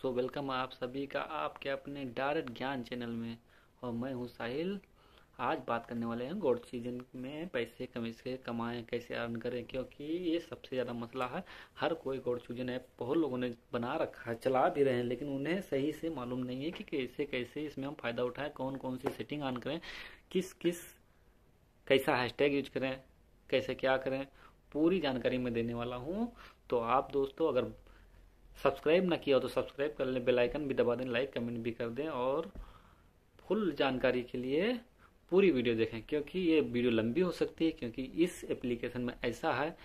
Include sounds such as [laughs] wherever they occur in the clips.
so welcome आप सभी का आपके अपने डायरेक्ट ज्ञान चैनल में और मैं हूं साहिल आज बात करने वाले हैं गोल्ड सीजन में पैसे कैसे कमाएं कैसे अर्न करें क्योंकि ये सबसे ज़्यादा मसला है हर कोई गोल्ड सीजन ऐप बहुत लोगों ने बना रखा है चला भी रहे हैं लेकिन उन्हें सही से मालूम नहीं है कि कैसे कैसे इसमें हम फ़ायदा उठाएं कौन कौन सी सेटिंग ऑन करें किस किस कैसा हैशटैग यूज करें कैसे क्या करें पूरी जानकारी मैं देने वाला हूँ तो आप दोस्तों अगर सब्सक्राइब ना किया हो तो सब्सक्राइब कर लें बेलाइकन भी दबा दें लाइक कमेंट भी कर दें और फुल जानकारी के लिए पूरी वीडियो देखें क्योंकि ये वीडियो लंबी हो सकती है क्योंकि इस एप्लीकेशन में ऐसा है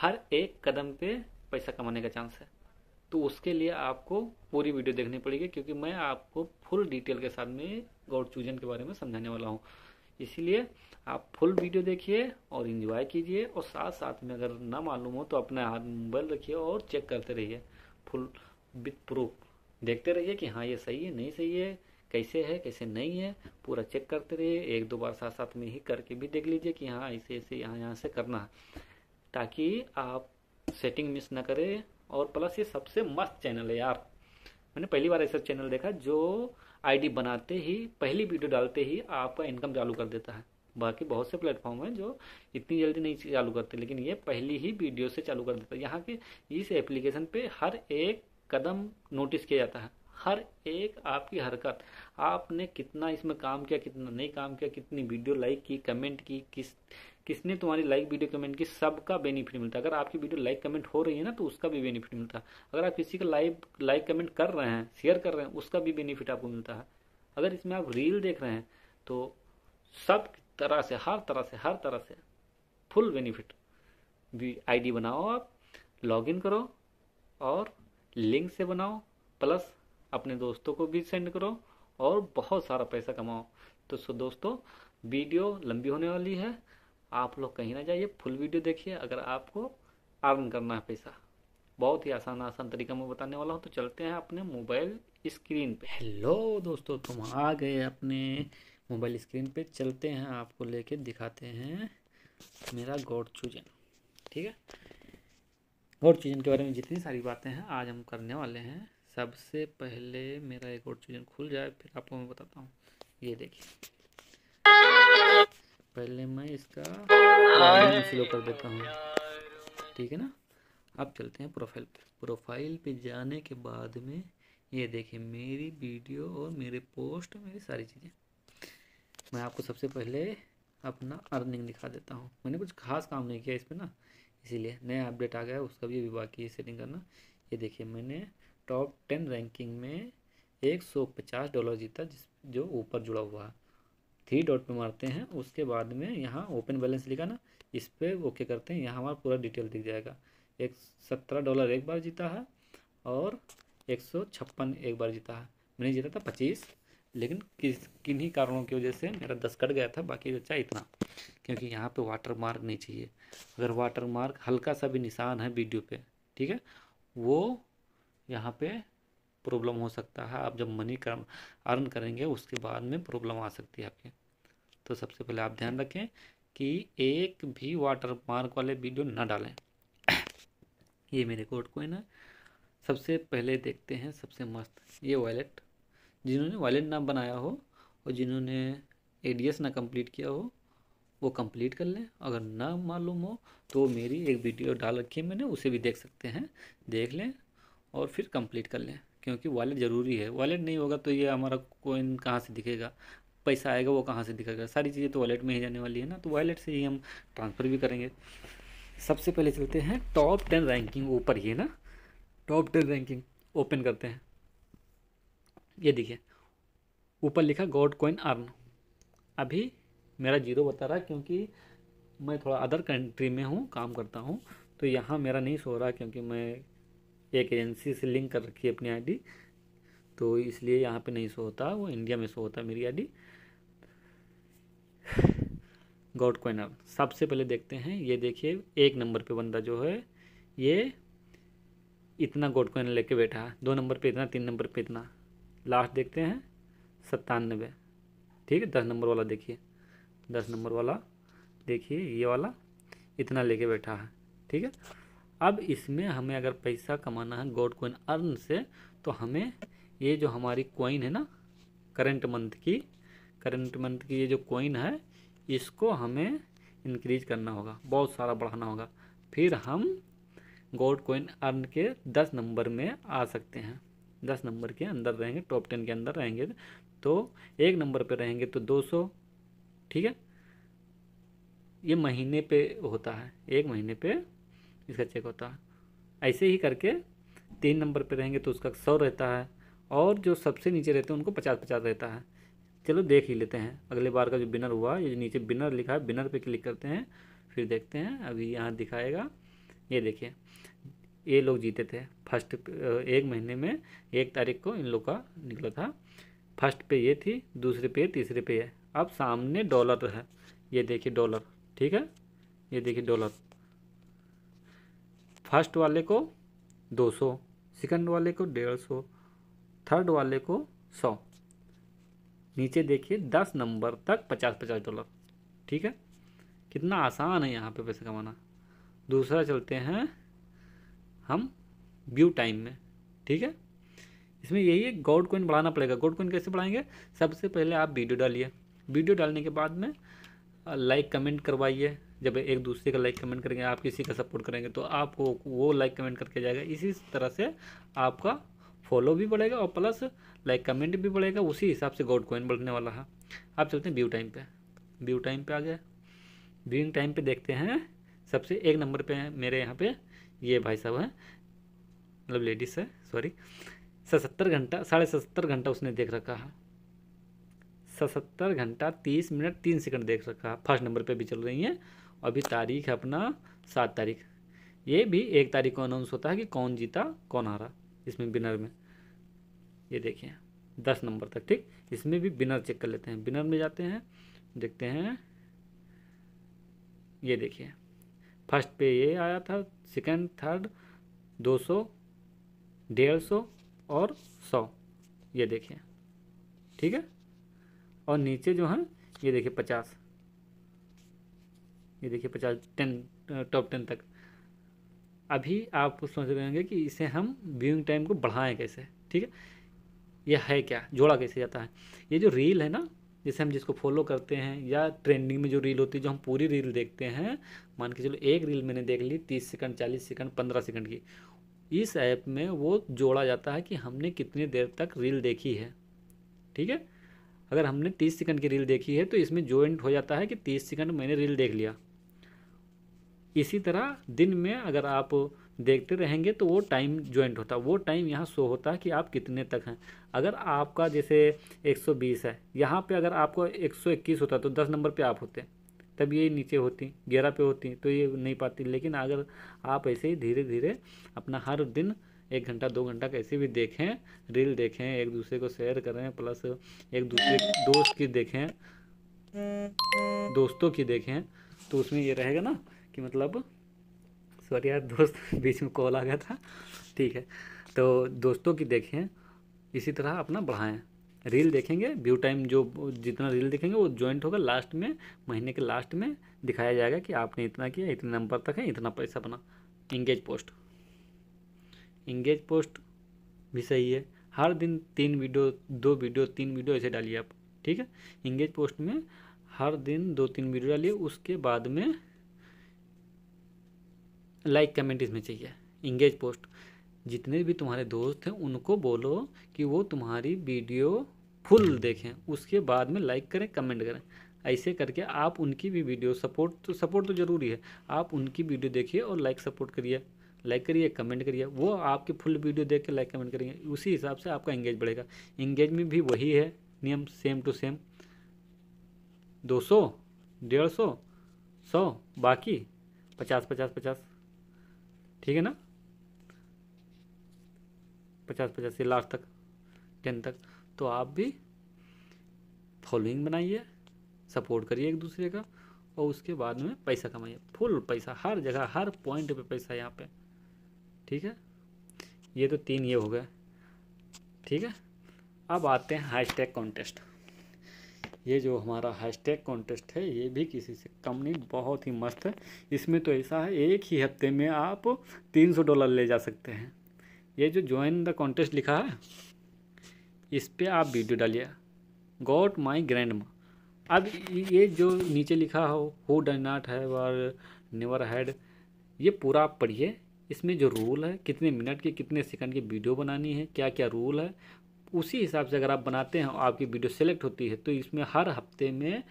हर एक कदम पे पैसा कमाने का चांस है तो उसके लिए आपको पूरी वीडियो देखनी पड़ेगी क्योंकि मैं आपको फुल डिटेल के साथ में गौड चूजन के बारे में समझाने वाला हूँ इसीलिए आप फुल वीडियो देखिए और इन्जॉय कीजिए और साथ साथ में अगर ना मालूम हो तो अपने हाथ मोबाइल रखिए और चेक करते रहिए फुल विथ प्रूफ देखते रहिए कि हाँ ये सही है नहीं सही है कैसे है कैसे नहीं है पूरा चेक करते रहिए एक दो बार साथ साथ में ही करके भी देख लीजिए कि हाँ ऐसे ऐसे यहाँ यहाँ से करना है ताकि आप सेटिंग मिस ना करें और प्लस ये सबसे मस्त चैनल है यार मैंने पहली बार ऐसा चैनल देखा जो आईडी बनाते ही पहली वीडियो डालते ही आपका इनकम चालू कर देता है बाकी बहुत से प्लेटफॉर्म हैं जो इतनी जल्दी नहीं चालू करते लेकिन ये पहली ही वीडियो से चालू कर देता है यहाँ के इस एप्लीकेशन पे हर एक कदम नोटिस किया जाता है हर एक आपकी हरकत आपने कितना इसमें काम किया कितना नहीं काम किया कितनी वीडियो लाइक की कमेंट की किस किसने तुम्हारी लाइक वीडियो कमेंट की सबका बेनिफिट मिलता है अगर आपकी वीडियो लाइक कमेंट हो रही है ना तो उसका भी बेनिफिट मिलता है अगर आप किसी का लाइव लाइक कमेंट कर रहे हैं शेयर कर रहे हैं उसका भी बेनिफिट आपको मिलता है अगर इसमें आप रील देख रहे हैं तो सब तरह से हर तरह से हर तरह से फुल बेनिफिट आईडी बनाओ आप लॉगिन करो और लिंक से बनाओ प्लस अपने दोस्तों को भी सेंड करो और बहुत सारा पैसा कमाओ तो सो दोस्तों वीडियो लंबी होने वाली है आप लोग कहीं ना जाइए फुल वीडियो देखिए अगर आपको अर्न करना है पैसा बहुत ही आसान आसान तरीका मैं बताने वाला हूँ तो चलते हैं अपने मोबाइल स्क्रीन पे हेलो दोस्तों तुम आ गए अपने मोबाइल स्क्रीन पे चलते हैं आपको लेके दिखाते हैं मेरा गॉड चूजन ठीक है गॉड चूजन के बारे में जितनी सारी बातें हैं आज हम करने वाले हैं सबसे पहले मेरा एक गॉड चूजन खुल जाए फिर आपको मैं बताता हूँ ये देखिए पहले मैं इसका स्लो कर देता हूँ ठीक है ना अब चलते हैं प्रोफाइल पे प्रोफाइल पे जाने के बाद में ये देखिए मेरी वीडियो और मेरे पोस्ट मेरी सारी चीज़ें मैं आपको सबसे पहले अपना अर्निंग दिखा देता हूँ मैंने कुछ खास काम नहीं किया इस पर ना इसीलिए नया अपडेट आ गया है उसका भी अभी बाकी है सेटिंग करना ये देखिए मैंने टॉप टेन रैंकिंग में एक सौ पचास डॉलर जीता जिस जो ऊपर जुड़ा हुआ है थ्री डॉट पे मारते हैं उसके बाद में यहाँ ओपन बैलेंस लिखा ना इस पर ओके करते हैं यहाँ हमारा पूरा डिटेल दिख जाएगा एक सत्रह डॉलर एक बार जीता है और एक सौ छप्पन एक बार जीता है मैंने जीता था पच्चीस लेकिन किस किन्हीं कारणों की वजह से मेरा दस कट गया था बाकी बच्चा इतना क्योंकि यहाँ पे वाटर मार्क नहीं चाहिए अगर वाटर मार्क हल्का सा भी निशान है वीडियो पे ठीक है वो यहाँ पे प्रॉब्लम हो सकता है आप जब मनी कर अर्न करेंगे उसके बाद में प्रॉब्लम आ सकती है आपके तो सबसे पहले आप ध्यान रखें कि एक भी वाटर मार्क वाले वीडियो ना डालें ये मेरे कोड कोइन है सबसे पहले देखते हैं सबसे मस्त ये वॉलेट जिन्होंने वॉलेट ना बनाया हो और जिन्होंने एस ना कंप्लीट किया हो वो कंप्लीट कर लें अगर ना मालूम हो तो मेरी एक वीडियो डाल रखी है मैंने उसे भी देख सकते हैं देख लें और फिर कंप्लीट कर लें क्योंकि वॉलेट ज़रूरी है वॉलेट नहीं होगा तो ये हमारा कोइन कहाँ से दिखेगा पैसा आएगा वो कहाँ से दिखेगा सारी चीज़ें तो वॉलेट में ही जाने वाली है ना तो वॉलेट से ही हम ट्रांसफ़र भी करेंगे सबसे पहले चलते हैं टॉप टेन रैंकिंग ऊपर ही है ना टॉप टेन रैंकिंग ओपन करते हैं ये देखिए ऊपर लिखा गॉड कॉइन अर्न अभी मेरा जीरो बता रहा है क्योंकि मैं थोड़ा अदर कंट्री में हूँ काम करता हूँ तो यहाँ मेरा नहीं सो रहा क्योंकि मैं एक एजेंसी से लिंक कर रखी है अपनी आईडी तो इसलिए यहाँ पे नहीं सो होता वो इंडिया में सो होता है मेरी आईडी गॉड अर्न सबसे पहले देखते हैं ये देखिए एक नंबर पे बंदा जो है ये इतना गोट कोइन लेके बैठा है दो नंबर पे इतना तीन नंबर पे इतना लास्ट देखते हैं सत्तानवे ठीक है दस नंबर वाला देखिए दस नंबर वाला देखिए ये वाला इतना लेके बैठा है ठीक है अब इसमें हमें अगर पैसा कमाना है गोड कोइन अर्न से तो हमें ये जो हमारी कोइन है ना करंट मंथ की करंट मंथ की ये जो कोइन है इसको हमें इंक्रीज करना होगा बहुत सारा बढ़ाना होगा फिर हम गोड कोइन अर्न के दस नंबर में आ सकते हैं दस नंबर के अंदर रहेंगे टॉप टेन के अंदर रहेंगे तो एक नंबर पे रहेंगे तो दो सौ ठीक है ये महीने पे होता है एक महीने पे इसका चेक होता है ऐसे ही करके तीन नंबर पे रहेंगे तो उसका सौ रहता है और जो सबसे नीचे रहते हैं उनको पचास पचास रहता है चलो देख ही लेते हैं अगले बार का जो बिनर हुआ ये नीचे बिनर लिखा है बिनर पे क्लिक करते हैं फिर देखते हैं अभी यहाँ दिखाएगा ये देखिए ये लोग जीते थे फर्स्ट एक महीने में एक तारीख को इन लोग का निकला था फर्स्ट पे ये थी दूसरे पे तीसरे पे है अब सामने डॉलर है ये देखिए डॉलर ठीक है ये देखिए डॉलर फर्स्ट वाले को 200 सेकेंड वाले को डेढ़ सौ थर्ड वाले को 100 नीचे देखिए 10 नंबर तक 50 50 डॉलर ठीक है कितना आसान है यहाँ पे पैसे कमाना दूसरा चलते हैं हम व्यू टाइम में ठीक है इसमें यही है गोड कोइन बढ़ाना पड़ेगा गोड कोइन कैसे बढ़ाएंगे सबसे पहले आप वीडियो डालिए वीडियो डालने के बाद में लाइक कमेंट करवाइए जब एक दूसरे का लाइक कमेंट करेंगे आप किसी का सपोर्ट करेंगे तो आपको वो लाइक कमेंट करके जाएगा इसी तरह से आपका फॉलो भी बढ़ेगा और प्लस लाइक कमेंट भी बढ़ेगा उसी हिसाब से गोड कोइन बढ़ने वाला है आप चलते हैं व्यू टाइम पर व्यू टाइम पर आ गया व्यूइंग टाइम पर देखते हैं सबसे एक नंबर पर मेरे यहाँ पर ये भाई साहब हैं मतलब लेडीज़ है सॉरी सतहत्तर घंटा साढ़े सतर घंटा उसने देख रखा है सतहत्तर घंटा तीस मिनट तीन सेकंड देख रखा है फर्स्ट नंबर पे भी चल रही हैं अभी तारीख है अपना सात तारीख ये भी एक तारीख को अनाउंस होता है कि कौन जीता कौन हारा इसमें बिनर में ये देखिए दस नंबर तक ठीक इसमें भी बिनर चेक कर लेते हैं बिनर में जाते हैं देखते हैं ये देखिए फर्स्ट पे ये आया था सेकंड थर्ड दो सौ डेढ़ सौ और सौ ये देखिए ठीक है और नीचे जो है ये देखिए पचास ये देखिए पचास टेन टॉप टेन तक अभी आप सोच रहे होंगे कि इसे हम व्यूइंग टाइम को बढ़ाएं कैसे ठीक है यह है क्या जोड़ा कैसे जाता है ये जो रील है ना जैसे हम जिसको फॉलो करते हैं या ट्रेंडिंग में जो रील होती है जो हम पूरी रील देखते हैं मान के चलो एक रील मैंने देख ली तीस सेकंड चालीस सेकंड पंद्रह सेकंड की इस ऐप में वो जोड़ा जाता है कि हमने कितनी देर तक रील देखी है ठीक है अगर हमने तीस सेकंड की रील देखी है तो इसमें ज्वाइंट हो जाता है कि तीस सेकंड मैंने रील देख लिया इसी तरह दिन में अगर आप देखते रहेंगे तो वो टाइम ज्वाइंट होता है वो टाइम यहाँ शो होता है कि आप कितने तक हैं अगर आपका जैसे 120 है यहाँ पे अगर आपको 121 होता तो 10 नंबर पे आप होते तब ये नीचे होती ग्यारह पे होती तो ये नहीं पाती लेकिन अगर आप ऐसे ही धीरे धीरे अपना हर दिन एक घंटा दो घंटा कैसे भी देखें रील देखें एक दूसरे को शेयर करें प्लस एक दूसरे दोस्त की देखें दोस्तों की देखें तो उसमें ये रहेगा ना कि मतलब सॉरी यार दोस्त [laughs] बीच में कॉल आ गया था ठीक है तो दोस्तों की देखें इसी तरह अपना बढ़ाएं रील देखेंगे व्यू टाइम जो जितना रील देखेंगे वो ज्वाइंट होगा लास्ट में महीने के लास्ट में दिखाया जाएगा कि आपने इतना किया इतने नंबर तक है इतना पैसा बना इंगेज पोस्ट इंगेज पोस्ट भी सही है हर दिन तीन वीडियो दो वीडियो तीन वीडियो ऐसे डालिए आप ठीक है इंगेज पोस्ट में हर दिन दो तीन वीडियो डालिए उसके बाद में लाइक कमेंट इसमें चाहिए इंगेज पोस्ट जितने भी तुम्हारे दोस्त हैं उनको बोलो कि वो तुम्हारी वीडियो फुल देखें उसके बाद में लाइक करें कमेंट करें ऐसे करके आप उनकी भी वीडियो सपोर्ट तो सपोर्ट तो ज़रूरी है आप उनकी वीडियो देखिए और लाइक सपोर्ट करिए लाइक करिए कमेंट करिए वो आपकी फुल वीडियो देख के लाइक कमेंट करेंगे उसी हिसाब से आपका इंगेज बढ़ेगा इंगेज में भी वही है नियम सेम टू सेम दो सौ डेढ़ सौ सौ बाकी पचास पचास पचास ठीक है ना पचास पचास से लास्ट तक टेन तक तो आप भी फॉलोइंग बनाइए सपोर्ट करिए एक दूसरे का और उसके बाद में पैसा कमाइए फुल पैसा हर जगह हर पॉइंट पे पैसा यहाँ पे ठीक है ये तो तीन ये हो गए ठीक है अब आते हैं हैशटैग कॉन्टेस्ट ये जो हमारा हैशटैग कॉन्टेस्ट है ये भी किसी से कम नहीं बहुत ही मस्त है इसमें तो ऐसा है एक ही हफ्ते में आप तीन सौ डॉलर ले जा सकते हैं ये जो ज्वाइन द कॉन्टेस्ट लिखा है इस पर आप वीडियो डालिए गॉट माई ग्रैंड माँ अब ये जो नीचे लिखा हो who does not have or never had ये पूरा आप पढ़िए इसमें जो रूल है कितने मिनट के कितने सेकंड की वीडियो बनानी है क्या क्या रूल है उसी हिसाब से अगर आप बनाते हैं आपकी वीडियो सेलेक्ट होती है तो इसमें हर हफ्ते में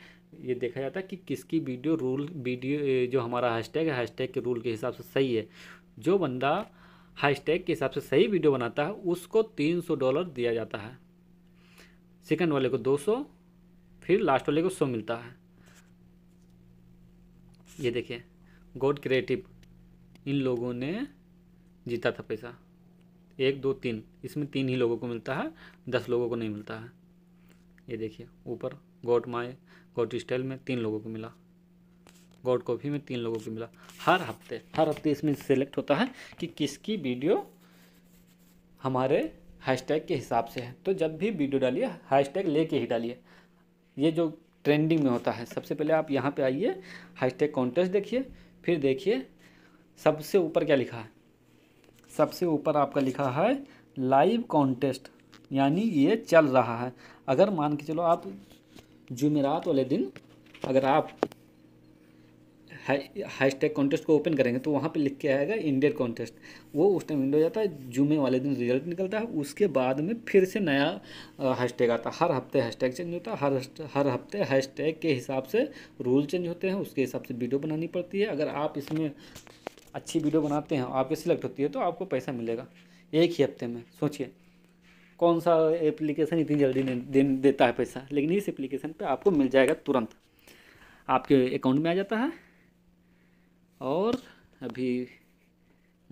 ये देखा जाता है कि किसकी वीडियो रूल वीडियो जो हमारा हैशटैग है हैशटैग के रूल के हिसाब से सही है जो बंदा हैशटैग के हिसाब से सही वीडियो बनाता है उसको तीन सौ डॉलर दिया जाता है सेकंड वाले को दो सौ फिर लास्ट वाले को सौ मिलता है ये देखिए गॉड क्रिएटिव इन लोगों ने जीता था पैसा एक दो तीन इसमें तीन ही लोगों को मिलता है दस लोगों को नहीं मिलता है ये देखिए ऊपर गोट माए गोट स्टाइल में तीन लोगों को मिला गोट कॉफ़ी में तीन लोगों को मिला हर हफ्ते हर हफ्ते इसमें सेलेक्ट होता है कि किसकी वीडियो हमारे हैशटैग के हिसाब से है तो जब भी वीडियो डालिए हैशटैग लेके ही डालिए ये जो ट्रेंडिंग में होता है सबसे पहले आप यहाँ पे आइए हैशटैग कॉन्टेस्ट देखिए फिर देखिए सबसे ऊपर क्या लिखा है सबसे ऊपर आपका लिखा है लाइव कॉन्टेस्ट यानी ये चल रहा है अगर मान के चलो आप जुमेरात वाले दिन अगर आप हैश टैग कॉन्टेस्ट को ओपन करेंगे तो वहाँ पे लिख के आएगा इंडियन कॉन्टेस्ट वो उस टाइम विंडो जाता है जुमे वाले दिन रिजल्ट निकलता है उसके बाद में फिर से नया हैश टैग आता है हर हफ्ते हैश टैग चेंज होता है हर हर हफ्ते हैश टैग के हिसाब से रूल चेंज होते हैं उसके हिसाब से वीडियो बनानी पड़ती है अगर आप इसमें अच्छी वीडियो बनाते हैं आपके सिलेक्ट होती है तो आपको पैसा मिलेगा एक ही हफ्ते में सोचिए कौन सा एप्लीकेशन इतनी जल्दी दे देता है पैसा लेकिन इस एप्लीकेशन पे आपको मिल जाएगा तुरंत आपके अकाउंट में आ जाता है और अभी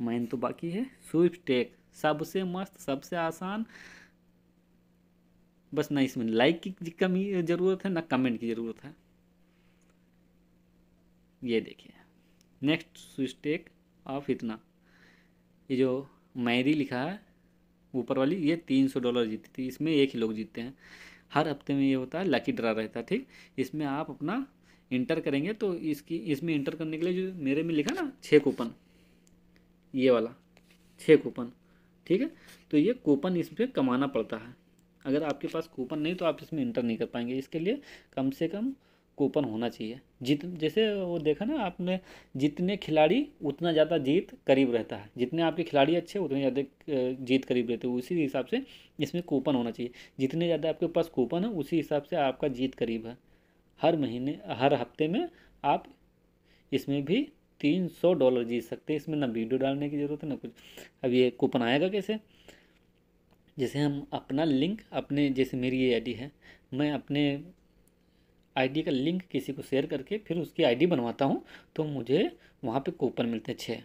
मैन तो बाकी है स्विफ्ट टेक सबसे मस्त सबसे आसान बस ना इसमें लाइक की कमी ज़रूरत है ना कमेंट की ज़रूरत है ये देखिए नेक्स्ट स्टेक ऑफ इतना ये जो मैरी लिखा है ऊपर वाली ये तीन सौ डॉलर जीती थी इसमें एक ही लोग जीतते हैं हर हफ्ते में ये होता है लकी ड्रा रहता है ठीक इसमें आप अपना इंटर करेंगे तो इसकी इसमें इंटर करने के लिए जो मेरे में लिखा ना छः कूपन ये वाला छः कूपन ठीक है तो ये कूपन इसमें कमाना पड़ता है अगर आपके पास कूपन नहीं तो आप इसमें इंटर नहीं कर पाएंगे इसके लिए कम से कम कूपन होना चाहिए जित जैसे वो देखा ना आपने जितने खिलाड़ी उतना ज़्यादा जीत करीब रहता है जितने आपके खिलाड़ी अच्छे उतने ज़्यादा जीत करीब रहते हैं उसी हिसाब से इसमें कूपन होना चाहिए जितने ज़्यादा आपके पास कूपन है उसी हिसाब से आपका जीत करीब है हर महीने हर हफ्ते में आप इसमें भी तीन सौ डॉलर जीत सकते हैं इसमें ना वीडियो डालने की ज़रूरत है ना कुछ अब ये कूपन आएगा कैसे जैसे हम अपना लिंक अपने जैसे मेरी ये आई है मैं अपने आईडी का लिंक किसी को शेयर करके फिर उसकी आईडी बनवाता हूँ तो मुझे वहाँ पे कूपन मिलते हैं छः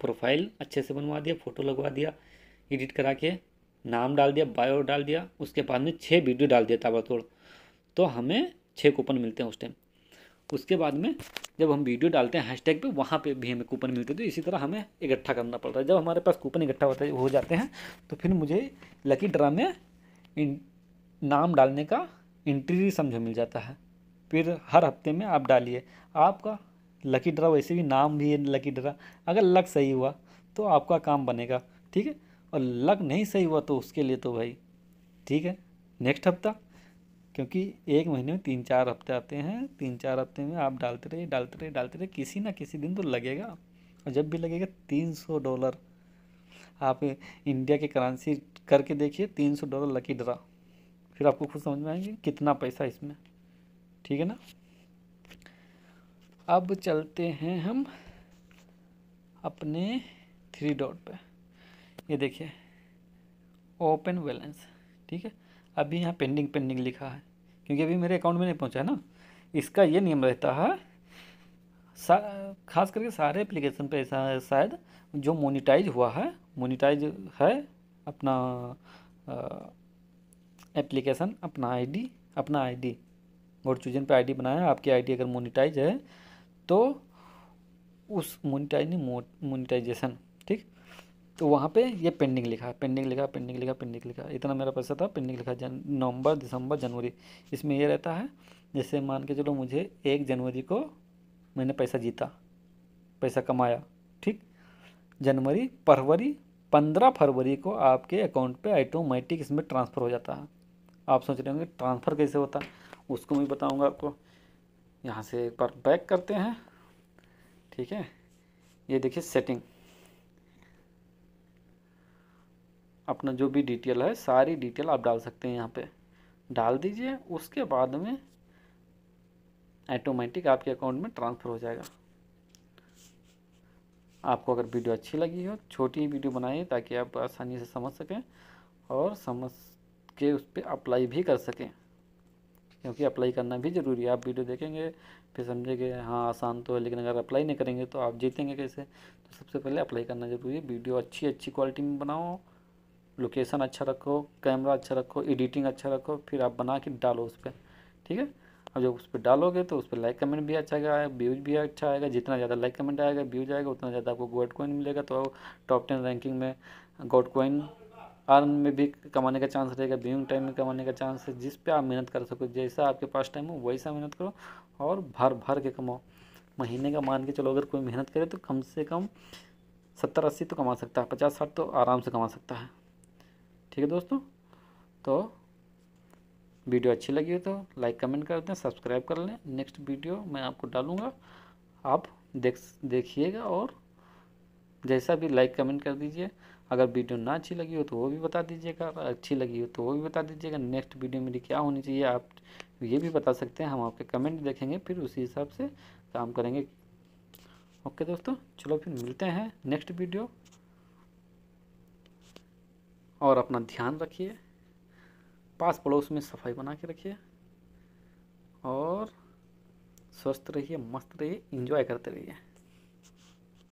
प्रोफाइल अच्छे से बनवा दिया फ़ोटो लगवा दिया एडिट करा के नाम डाल दिया बायो डाल दिया उसके बाद में छः वीडियो डाल दिया ताबड़तोड़ तो हमें छः कूपन मिलते हैं उस टाइम उसके बाद में जब हम वीडियो डालते हैं हैशटैग पे वहाँ पे भी हमें कूपन मिलते हैं तो इसी तरह हमें इकट्ठा करना पड़ता है जब हमारे पास कूपन इकट्ठा होता है हो जाते हैं तो फिर मुझे लकी ड्रा में नाम डालने का इंट्री समझो मिल जाता है फिर हर हफ्ते में आप डालिए आपका लकी ड्रा वैसे भी नाम भी है लकी ड्रा अगर लक सही हुआ तो आपका काम बनेगा ठीक है और लक नहीं सही हुआ तो उसके लिए तो भाई ठीक है नेक्स्ट हफ्ता क्योंकि एक महीने में तीन चार हफ्ते आते हैं तीन चार हफ्ते में आप डालते रहिए डालते रहिए डालते रहिए किसी ना किसी दिन तो लगेगा और जब भी लगेगा तीन सौ डॉलर आप इंडिया की करेंसी करके देखिए तीन सौ डॉलर लकी ड्रा फिर आपको खुद समझ में आएंगे कितना पैसा इसमें ठीक है ना अब चलते हैं हम अपने थ्री डॉट पे ये देखिए ओपन बैलेंस ठीक है अभी यहाँ पेंडिंग पेंडिंग लिखा है क्योंकि अभी मेरे अकाउंट में नहीं पहुँचा है ना इसका ये नियम रहता है खास करके सारे एप्लीकेशन पे ऐसा है शायद जो मोनिटाइज हुआ है मोनिटाइज है अपना आ, एप्लीकेशन अपना आईडी अपना आईडी गोड चूजन पे आईडी बनाया आपकी आईडी अगर मोनिटाइज है तो उस मोनिटाइज नहीं मोनिटाइजेशन ठीक तो वहाँ पे ये पेंडिंग लिखा पेंडिंग लिखा पेंडिंग लिखा पेंडिंग लिखा इतना मेरा पैसा था पेंडिंग लिखा जन नवंबर दिसंबर जनवरी इसमें ये रहता है जैसे मान के चलो मुझे एक जनवरी को मैंने पैसा जीता पैसा कमाया ठीक जनवरी फरवरी पंद्रह फरवरी को आपके अकाउंट पे ऑटोमेटिक इसमें ट्रांसफ़र हो जाता है आप सोच रहे होंगे ट्रांसफ़र कैसे होता उसको मैं बताऊँगा आपको यहाँ से एक बार बैक करते हैं ठीक है ये देखिए सेटिंग अपना जो भी डिटेल है सारी डिटेल आप डाल सकते हैं यहाँ पे डाल दीजिए उसके बाद में ऐटोमेटिक आपके अकाउंट में ट्रांसफ़र हो जाएगा आपको अगर वीडियो अच्छी लगी हो छोटी वीडियो बनाइए ताकि आप आसानी से समझ सकें और समझ के उस पर अप्लाई भी कर सकें क्योंकि अप्लाई करना भी ज़रूरी है आप वीडियो देखेंगे फिर समझेंगे हाँ आसान तो है लेकिन अगर अप्लाई नहीं करेंगे तो आप जीतेंगे कैसे तो सबसे पहले अप्लाई करना ज़रूरी है वीडियो अच्छी अच्छी क्वालिटी में बनाओ लोकेशन अच्छा रखो कैमरा अच्छा रखो एडिटिंग अच्छा रखो फिर आप बना के डालो उस पर ठीक है अब जब उस पर डालोगे तो उस पर लाइक कमेंट भी अच्छा आएगा व्यूज भी अच्छा आएगा जितना ज़्यादा लाइक कमेंट आएगा व्यूज आएगा उतना ज़्यादा आपको गोड कोइन मिलेगा तो टॉप टेन रैंकिंग में गोड कोइन आर्न में भी कमाने का चांस रहेगा बिंग टाइम में कमाने का चांस है जिस पे आप मेहनत कर सको जैसा आपके पास टाइम हो वैसा मेहनत करो और भर भर के कमाओ महीने का मान के चलो अगर कोई मेहनत करे तो कम से कम सत्तर अस्सी तो कमा सकता है पचास साठ तो आराम से कमा सकता है ठीक है दोस्तों तो वीडियो अच्छी लगी हो तो लाइक कमेंट कर दें सब्सक्राइब कर लें नेक्स्ट वीडियो मैं आपको डालूँगा आप देख देखिएगा और जैसा भी लाइक कमेंट कर दीजिए अगर वीडियो ना अच्छी लगी हो तो वो भी बता दीजिएगा अगर अच्छी लगी हो तो वो भी बता दीजिएगा नेक्स्ट वीडियो मेरी क्या होनी चाहिए आप ये भी बता सकते हैं हम आपके कमेंट देखेंगे फिर उसी हिसाब से काम करेंगे ओके दोस्तों चलो फिर मिलते हैं नेक्स्ट वीडियो और अपना ध्यान रखिए पास पड़ोस में सफाई बना के रखिए और स्वस्थ रहिए मस्त रहिए इंजॉय करते रहिए